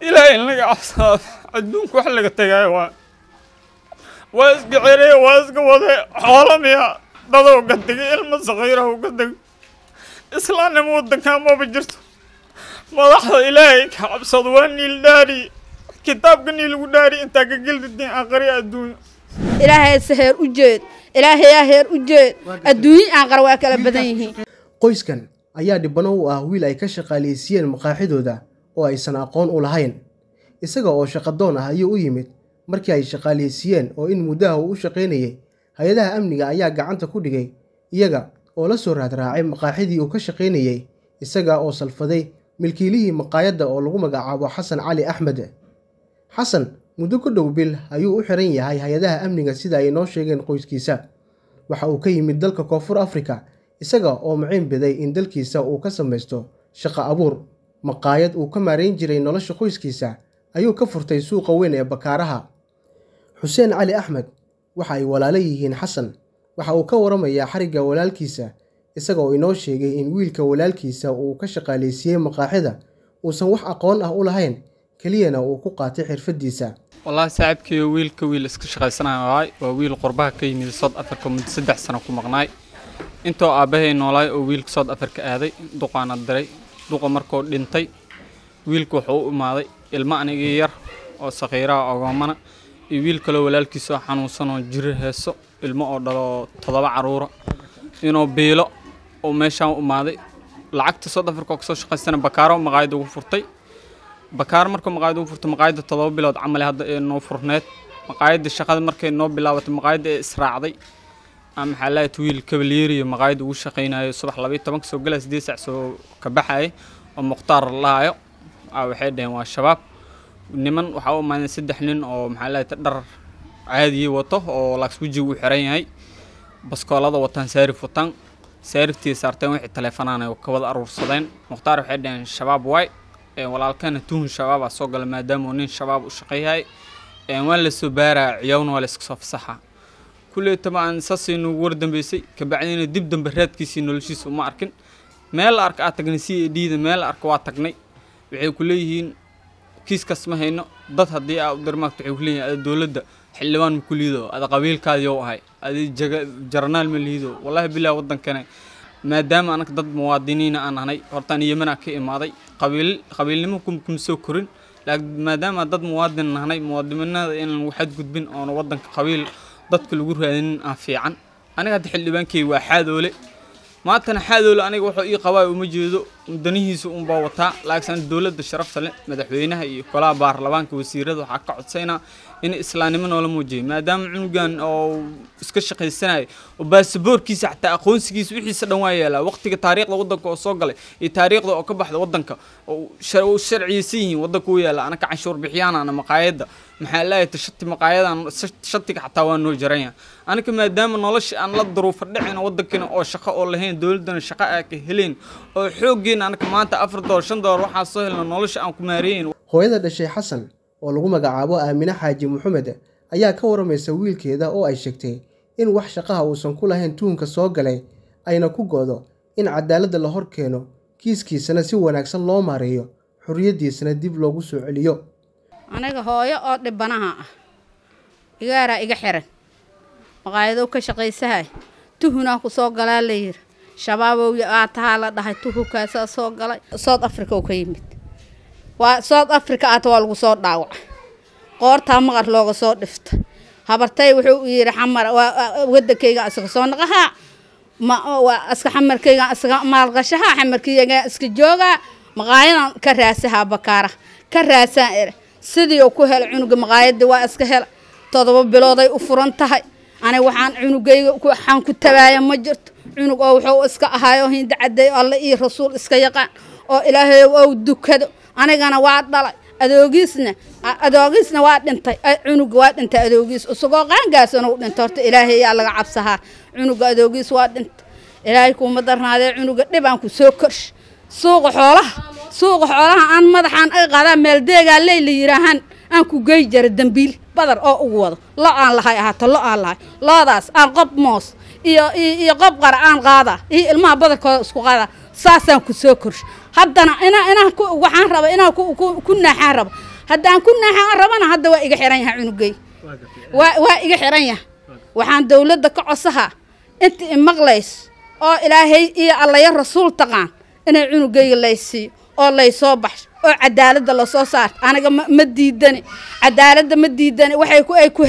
ilaahay inlaga cabsaado adduunku wax laga tegaayo waa waa iska cereye waa iska wade xoolamiya dadou gadegay ilma sakhiirahu gadegay islaannimo waddankaa maba jirto madaxda ilaahay ka cabsado waa niil dhaari kitaabka niil ugu dhaari intaa ka geldidin aqari adduunyo ilaahay se heer u jeed ilaahayaa heer u jeed adduunyo aanqara waa kala badan yihiin qoyskan ayaa dhibano u ah wiil ay ka shaqaaleysiyeen maqaaxidooda oo aysan aqoon u lahayn isaga oo shaqadoon ah ayuu u yimid markii ay shaqaaleysiyeen oo in muddaha uu u shaqaynayay hay-adaha amniga ayaa gacanta ku dhigay iyaga oo la soo raadraacay maqaaxidii uu ka shaqaynayay isaga oo salfaday milkiilihii maqaayadda oo lagu magacaabo xasan cali axmed xasan muddo ku dhow bil ayuu u xiran yahay hay-adaha amniga sida ay noo sheegeen qoyskiisa waxa uu ka yimid dalka koonfur afrika isaga oo maciin biday in dalkiisa uu ka samaysto shaqo abuur maqaayad uu ka maarayn jiray nolosha qoyskiisa ayuu ka furtay suuqa weyn ee bakaaraha xuseen cali axmed waxa ay walaalo yihiin xasan waxa uu ka waramayaa xarigga walaalkiisa isagoo inoo sheegay in wiilka walaalkiisa uu ka shaqaalaysiiyey maqaaxida uusan wax aqoon ah u lahayn keliyana uu ku qaatay xirfaddiisa wallaahi saaxiibkiiyo wiilka wiil iska shaqaysanaya waay waa wiil qurbaha ka yimid sood afarka muddo saddex sano ku maqnaay intoo aabbahay noolaay oo wiilka sood afarka aaday duqaana diray duqa markuu dhintay wiilka wuxuu u imaaday ilmo anigii yar oo sakhiiraha ah ogoomana iyo wiil kaloo walaalkiisa xanuunsanoo jiro heeso ilmo oo dhalo todoba caruura inuu biilo uu meeshaan u imaaday lacagta soddon farka kasoo shaqaystana bakaaro maqaayadda ugu furtay bakaaro markuu maqaayadda ugu furtay maqaayadda todoba bilood camale hadda ee noo furneed maqaayadda shaqada markay noo bilaabatay maqaayadda ee israacday maxaa lahay wiil kabalyeeriyo maqaayad ugu shaqaynayo subax labaiy toban kasoo galaa sideed sac soo ka baxayo oo mukhtaar lahaayo waxay dhaheen waa shabaab niman waxaa u imaadeen saddex nin oo maxaa dhar caadiyi wato oo laakswijig u xiran yahay baskoolada wataan saarif wataan saariftii saarteen wixii taleefanaan ka wada aruursadeen mukhtaar waxay dhaheen shabaab waay walaalkana tuhun shabaaba soo gala maadaama uu nin shabaab u shaqeeyahay waan lasoo baaraa ciyaawna waa la iska soo fasaxaa كله طبعا ساسين وردن بيسي كبعدين دب دم براد كيسي نولشيس وما أركن مال أرك أتجني سي ديد مال أرك واتجني وعي كلهين كيس كسمه هنا ضد هدي أو درمك تعولين الدولة ده حلوان كل يدو هذا قبيل كاديو هاي هذه جج جرنال من يدو والله بلا ودن كنا ما دام أنك ضد مواطنين أنا هني هرتاني يمنا كي ماضي قبيل قبيل لمكم كم سكرين لكن ما دام ضد مواطن هني مواطننا إن واحد قد بين أنا ودن قبيل dadka lagu raadinin aan fiican aniga hadda xildhibaankay waa xaadoole maantana xaadoole aniga wuxuu ii qabaa uma jeedo danihiisa unbaa wataa laakiin dowlada sharafta leh madaxweynaha iyo kolaha baarlamaanka wasiirada waxaa ka codsayna in islaanimo noola muujiya maadaama cunugan oo iska shaqaysanaya oo baasaboorkiisa xataa aqoonsigiisa wixiisa dhan waa yeelaa waqtiga taariikhda wadanka oo soo galay iyo taariikhda oo ka baxda wadanka oo sharciyeysan yihiin wadanka u yaala anaka canshuur bixiyaanana maqaayadda maxaa laayata shati maqaayadan shatiga xataa waa noo jaranya anaka maadaama nolosha aan la daruufa dhicin wadankina oo shaqo oo lahayn dowladana shaqa aa ka helayn oo xooggeen laakiin anaka maanta afar doollar shan dollar waxaa soo helna nolosha aan ku maareeyin hooyada dhashay xasan oo lagu magacaabo aamine xaaji muxamed ayaa ka waramaysa wiilkeeda oo ay sheegtay in wax shaqaha uusan ku lahayn tuhunka soo galay ayna ku go'do in cadaaladda la hor keeno kiiskiisana si wanaagsan loo maareeyo xorriyaddiisana dib loogu soo celiyo aniga hooyo oo dhibanaha ah igaaraa iga xiran maqaayadow ka shaqaysaha tuhunaa ku soo galaa la yiri shabaabowya aa la dhahay tuhukaasa soo galay south africa oo ka yimid waa south africa aata waa lagu soo dhaawaca qoortaa maqar looga soo dhifta habartay wuxuu yidhi xamar wadankayga isaga soo naqahaa iska xamarkayga isaga maalqashahaa xamarkiyga iska joogaa maqaayadan ka raasahaa bakaara ka raasaan ere sidii u ku hela cunuga maqaayadii waa iska hela todoba bilooday u furan tahay ani waxaan cunugayga waxaan ku tabaaya ma jirto cunug oo wuxuu iska ahaayo hindacadday alle iyo rasuul iska yaqaan oo ilaahay ou dukado anigana waa dhalay adoogiisna adoogiisna waa dhintay cunuga waa dhintay adoogiis isagoo qaangaasan u dhintay horta ilaahayaa laga cabsahaa cunuga adoogiis waa dhintay ilaahay kuuma darnaadee cunuga dhibaan ku soo korsh suuqa xoolaha suuqa xoolaha aan madaxaan ay qaadaan meeldeegaa ley la yidhaahaan aan ku gey jara dembiil badar oo ugu wado lo aan lahay ahaato lo aan lahay lodaas aan qob moos iyo iyo qob ah aan qaada iyo ilmaha badarkooda isku qaada saasaan ku soo korsho haddana inaan ku waxaan raba inaan ku naaxaan rabo haddaan ku naaxaan rabana hadda waa iga xiran yahay cunugey waa waa iga xiran yahay waxaan dawladda ka cosaha inta i imaqlays oo ilaahay iyo allaya rasuul taqaan inay cunugeyga laysiiyo oo laysoo baxsho oo cadaalada lasoo saarto anaga ma diidani cadaaladda ma diidani waxay ku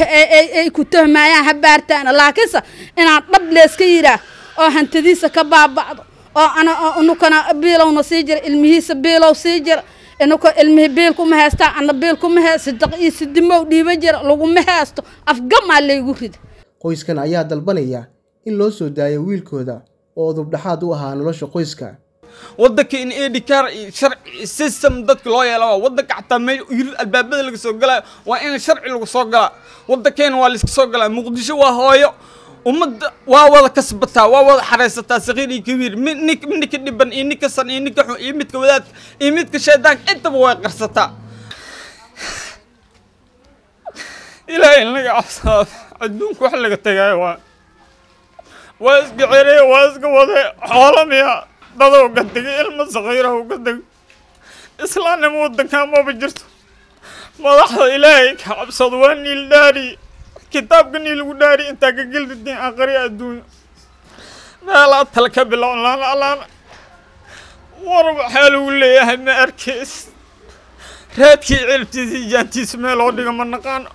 ha baartaana laakiinse inaan dhab leeska yidhaah oo hantadiisa ka baaba'do oo inukana biilowna sii jira ilmihiisa biilow sii jira inuka ilmihii biilkuma haystaan ana biilkuma heysto daqiisi dimow dhiiba jira laguma heysto afgamaa laygu rida qoyskan ayaa dalbanaya in loo soo daayo wiilkooda oo udubdhaxaad u ahaa nolosha qoyska wadanka in edikar sharci system dadka loo yeela wadanka xataa meel yurud albaabada laga soo galaayo waa in sharci lagu soo galaa wadankeena waa layska soo galaa muqdisho waa hooyo ummadda waa wada kasbataa waa wada xaraysataa sakiir iyo kabiir mid midka dhiban iyo ninka san iyo ninka xun iyo midka wadaadka iyo midka shaydaanka intaba way qarsataa ilaahay in laga cabsaado adduunka wax laga tagaayo waa waa isga cerey waa isga wade xoolamiya dhado uga digay ilma sakhiirah uga dego islaannimo waddanka maba jirto madaxda ilaahay ka cabsado waa niil dhaariye kitaabka niil lagu dhaariye intaa ka geldidiin aqri adduunya meelaa tala ka bilown laana alaana war waxaa lagu leeyahay ma arkeys raadkii cilbtiisa iyo jaantiisa meel oo dhiga ma naqaano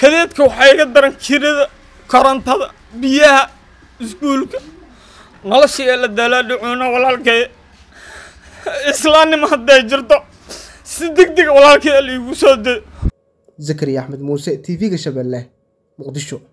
kadeedka waxaa iga daran kirida korontada biyaha iskuulka noloshii ee la daalaadhacuuna walaalkay islaannimo hadday jirto si deg deg walaalkay liigu soo de zakariya axmed muuse t v-ga